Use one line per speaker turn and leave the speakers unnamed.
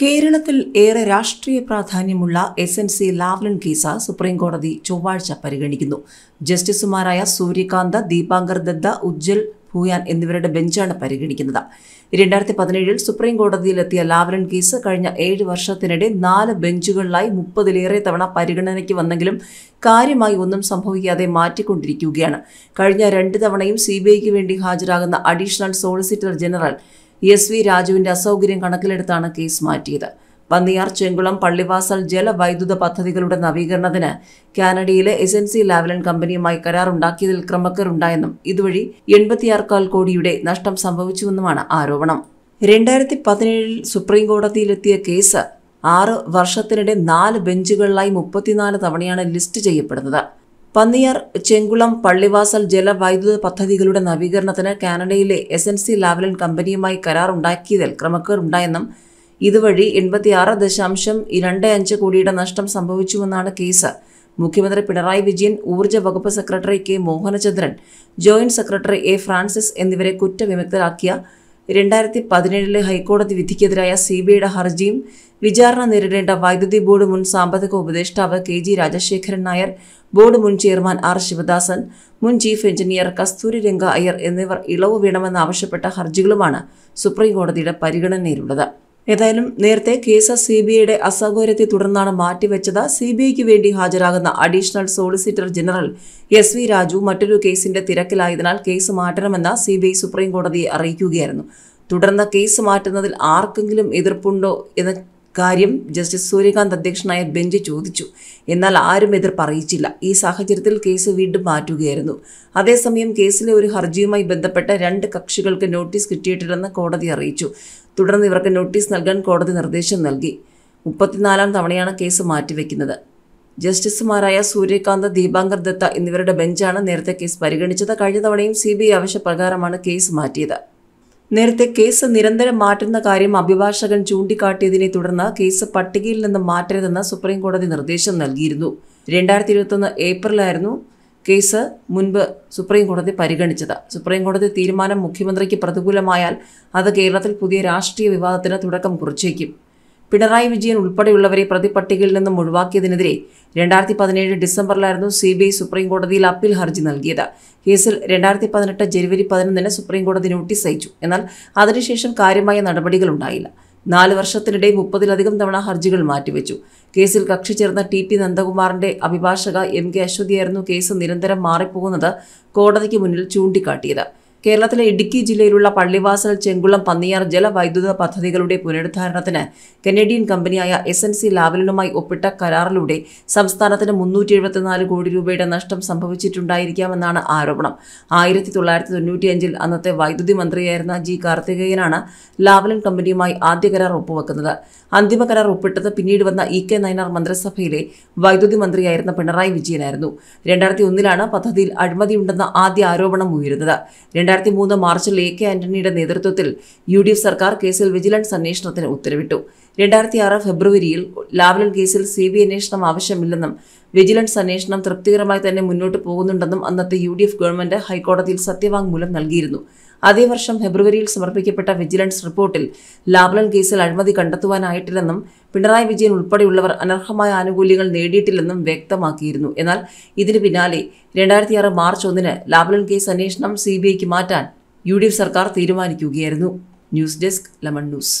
കേരളത്തിൽ ഏറെ രാഷ്ട്രീയ പ്രാധാന്യമുള്ള S N C Lavalin case സുപ്രീംകോടതി ചൊവ്വാഴ്ച പരിഗണിക്കുന്നു ജസ്റ്റിസുമാരായ സൂര്യകാന്ത ദീപാങ്കർ ദത്ത ഉജ്ജൽ ഭൂയാൻ എന്നിവരുടെ ബെഞ്ചാണ് പരിഗണിക്കുന്നത് രണ്ടായിരത്തി പതിനേഴിൽ സുപ്രീം കോടതിയിലെത്തിയ ലാവ്ലൻ കേസ് കഴിഞ്ഞ ഏഴ് വർഷത്തിനിടെ നാല് ബെഞ്ചുകളിലായി മുപ്പതിലേറെ തവണ പരിഗണനയ്ക്ക് വന്നെങ്കിലും കാര്യമായി ഒന്നും സംഭവിക്കാതെ മാറ്റിക്കൊണ്ടിരിക്കുകയാണ് കഴിഞ്ഞ രണ്ട് തവണയും സിബിഐക്ക് വേണ്ടി ഹാജരാകുന്ന additional solicitor general S V രാജുവിന്റെ അസൗകര്യം കണക്കിലെടുത്താണ് കേസ് മാറ്റിയത് പന്നിയാർ ചെങ്കുളം പള്ളിവാസൽ ജലവൈദ്യുത പദ്ധതികളുടെ നവീകരണത്തിന് കാനഡയിലെ സി ലാവലൻ കമ്പനിയുമായി കരാറുണ്ടാക്കിയതിൽ ക്രമക്കേറുണ്ടായെന്നും ഇതുവഴി എൺപത്തിയാർക്കാൽ കോടിയുടെ നഷ്ടം സംഭവിച്ചുവെന്നുമാണ് ആരോപണം രണ്ടായിരത്തി പതിനേഴിൽ സുപ്രീംകോടതിയിലെത്തിയ കേസ് ആറ് വർഷത്തിനിടെ നാല് ബെഞ്ചുകളിലായി മുപ്പത്തിനാല് തവണയാണ് ലിസ്റ്റ് ചെയ്യപ്പെടുന്നത് പന്നിയാർ ചെങ്കുളം പള്ളിവാസൽ ജലവൈദ്യുത പദ്ധതികളുടെ നവീകരണത്തിന് കാനഡയിലെ എസ് എൻ സി ലാവലിൻ കമ്പനിയുമായി കരാർ ഉണ്ടാക്കിയതിൽ ഇതുവഴി എൺപത്തിയാറ് ദശാംശം രണ്ട് അഞ്ച് കോടിയുടെ നഷ്ടം സംഭവിച്ചുവെന്നാണ് കേസ് മുഖ്യമന്ത്രി പിണറായി വിജയൻ ഊർജ്ജ വകുപ്പ് secretary K Mohanachandran joint secretary A Francis എന്നിവരെ കുറ്റവിമുക്തരാക്കിയ രണ്ടായിരത്തി പതിനേഴിലെ ഹൈക്കോടതി വിധിക്കെതിരായ സി ബി ഐയുടെ ഹർജിയും വിചാരണ നേരിടേണ്ട വൈദ്യുതി ബോർഡ് മുൻ സാമ്പത്തിക ഉപദേഷ്ടാവ് K G Rajasekharan Nair board മുൻ ചെയർമാൻ ആർ ശിവദാസൻ മുൻ ചീഫ് എഞ്ചിനീയർ കസ്തൂരി രംഗ അയ്യർ എന്നിവർ ഇളവ് വേണമെന്നാവശ്യപ്പെട്ട ഹർജികളുമാണ് സുപ്രീം കോടതിയുടെ പരിഗണനയിലുള്ളത് ഏതായാലും നേരത്തെ കേസ് സി ബി ഐയുടെ അസൗകര്യത്തെ തുടർന്നാണ് മാറ്റിവെച്ചത് സി ബി ഐക്ക് വേണ്ടി ഹാജരാകുന്ന additional solicitor general S V Raju മറ്റൊരു കേസിന്റെ തിരക്കിലായതിനാൽ കേസ് മാറ്റണമെന്ന് സി ബി ഐ സുപ്രീം അറിയിക്കുകയായിരുന്നു തുടർന്ന് കേസ് മാറ്റുന്നതിൽ ആർക്കെങ്കിലും എതിർപ്പുണ്ടോ എന്ന കാര്യം ജസ്റ്റിസ് സൂര്യകാന്ത് അധ്യക്ഷനായ ബെഞ്ച് ചോദിച്ചു എന്നാൽ ആരും എതിർപ്പ് പറയിച്ചില്ല ഈ സാഹചര്യത്തിൽ കേസ് വീണ്ടും മാറ്റുകയായിരുന്നു അതേസമയം കേസിലെ ഒരു ഹർജിയുമായി ബന്ധപ്പെട്ട രണ്ട് കക്ഷികൾക്ക് നോട്ടീസ് കിട്ടിയിട്ടില്ലെന്ന് കോടതി അറിയിച്ചു തുടർന്ന് ഇവർക്ക് നോട്ടീസ് നൽകാൻ കോടതി നിർദ്ദേശം നൽകി മുപ്പത്തിനാലാം തവണയാണ് കേസ് മാറ്റിവെക്കുന്നത് ജസ്റ്റിസുമാരായ സൂര്യകാന്ത് ദീപാങ്കർ ദത്ത എന്നിവരുടെ ബെഞ്ചാണ് നേരത്തെ കേസ് പരിഗണിച്ചത് കഴിഞ്ഞ തവണയും സി ബി ഐ ആവശ്യപ്രകാരമാണ് കേസ് മാറ്റിയത് നേരത്തെ കേസ് നിരന്തരം മാറ്റുന്ന കാര്യം അഭിഭാഷകൻ ചൂണ്ടിക്കാട്ടിയതിനെ തുടർന്ന് കേസ് പട്ടികയിൽ നിന്ന് മാറ്റരുതെന്ന് സുപ്രീം കോടതി നിർദ്ദേശം നൽകിയിരുന്നു രണ്ടായിരത്തി ഇരുപത്തൊന്ന് ഏപ്രിലായിരുന്നു കേസ് മുൻപ് സുപ്രീം കോടതി പരിഗണിച്ചത് സുപ്രീം കോടതി തീരുമാനം മുഖ്യമന്ത്രിക്ക് പ്രതികൂലമായാൽ അത് കേരളത്തിൽ പുതിയ രാഷ്ട്രീയ വിവാദത്തിന് തുടക്കം കുറിച്ചേക്കും പിണറായി വിജയൻ ഉൾപ്പെടെയുള്ളവരെ പ്രതിപട്ടികയിൽ നിന്നും ഒഴിവാക്കിയതിനെതിരെ രണ്ടായിരത്തി പതിനേഴ് ഡിസംബറിലായിരുന്നു സി ബി ഐ സുപ്രീം കോടതിയിൽ അപ്പീൽ ഹർജി നൽകിയത് കേസിൽ രണ്ടായിരത്തി പതിനെട്ട് ജനുവരി പതിനൊന്നിന് സുപ്രീം കോടതി നോട്ടീസ് അയച്ചു എന്നാൽ അതിനുശേഷം കാര്യമായ നടപടികൾ ഉണ്ടായില്ല നാല് വർഷത്തിനിടെ മുപ്പതിലധികം തവണ ഹർജികൾ മാറ്റിവെച്ചു കേസിൽ കക്ഷി ചേർന്ന ടി പി നന്ദകുമാറിന്റെ അഭിഭാഷക എം കെ അശ്വതിയായിരുന്നു കേസ് നിരന്തരം മാറിപ്പോകുന്നത് കോടതിക്ക് മുന്നിൽ ചൂണ്ടിക്കാട്ടിയത് കേരളത്തിലെ ഇടുക്കി ജില്ലയിലുള്ള പള്ളിവാസൽ ചെങ്കുളം പന്നിയാർ ജലവൈദ്യുത പദ്ധതികളുടെ പുനരുദ്ധാരണത്തിന് കനേഡിയൻ കമ്പനിയായ എസ് എൻ സി ലാവലിനുമായി ഒപ്പിട്ട കരാറിലൂടെ സംസ്ഥാനത്തിന് മുന്നൂറ്റി എഴുപത്തിനാല് കോടി രൂപയുടെ നഷ്ടം സംഭവിച്ചിട്ടുണ്ടായിരിക്കാമെന്നാണ് ആരോപണം ആയിരത്തി തൊള്ളായിരത്തി തൊണ്ണൂറ്റിയഞ്ചിൽ അന്നത്തെ വൈദ്യുതി മന്ത്രിയായിരുന്ന ജി കാർത്തികേയനാണ് ലാവലിൻ കമ്പനിയുമായി ആദ്യ കരാർ ഒപ്പുവെക്കുന്നത് അന്തിമ കരാർ ഒപ്പിട്ടത് പിന്നീട് വന്ന ഇ കെ നയനാർ മന്ത്രിസഭയിലെ വൈദ്യുതി മന്ത്രിയായിരുന്ന പിണറായി വിജയനായിരുന്നു രണ്ടായിരത്തി ഒന്നിലാണ് പദ്ധതിയിൽ അഴിമതിയുണ്ടെന്ന ആദ്യ ആരോപണം ഉയരുന്നത് രണ്ടായിരത്തി മൂന്ന് മാർച്ചിൽ എ കെ ആന്റണിയുടെ നേതൃത്വത്തിൽ യു ഡി എഫ് സർക്കാർ കേസിൽ വിജിലൻസ് അന്വേഷണത്തിന് ഉത്തരവിട്ടു രണ്ടായിരത്തി ആറ് ഫെബ്രുവരിയിൽ ലാവ്ലൻ കേസിൽ സി ബി അന്വേഷണം ആവശ്യമില്ലെന്നും വിജിലൻസ് അന്വേഷണം തൃപ്തികരമായി തന്നെ മുന്നോട്ട് പോകുന്നുണ്ടെന്നും അന്നത്തെ യു ഡി എഫ് ഗവൺമെന്റ് ഹൈക്കോടതിയിൽ സത്യവാങ്മൂലം നൽകിയിരുന്നു അതേ വർഷം ഫെബ്രുവരിയിൽ സമർപ്പിക്കപ്പെട്ട വിജിലൻസ് റിപ്പോർട്ടിൽ ലാബ്ലൻ കേസിൽ അഴിമതി കണ്ടെത്തുവാനായിട്ടില്ലെന്നും പിണറായി വിജയൻ ഉൾപ്പെടെയുള്ളവർ അനർഹമായ ആനുകൂല്യങ്ങൾ നേടിയിട്ടില്ലെന്നും വ്യക്തമാക്കിയിരുന്നു എന്നാൽ ഇതിന് പിന്നാലെ രണ്ടായിരത്തിയാറ് മാർച്ച് ഒന്നിന് ലാബ്ലൻ കേസ് അന്വേഷണം സി ബി ഐക്ക് മാറ്റാൻ യു ഡി എഫ് സർക്കാർ തീരുമാനിക്കുകയായിരുന്നു ന്യൂസ് ഡെസ്ക് ലെമൺ ന്യൂസ്